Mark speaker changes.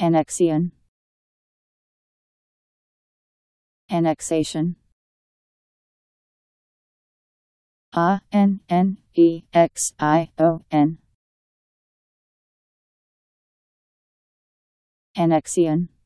Speaker 1: Annexion Annexation A N N E X I O N Annexion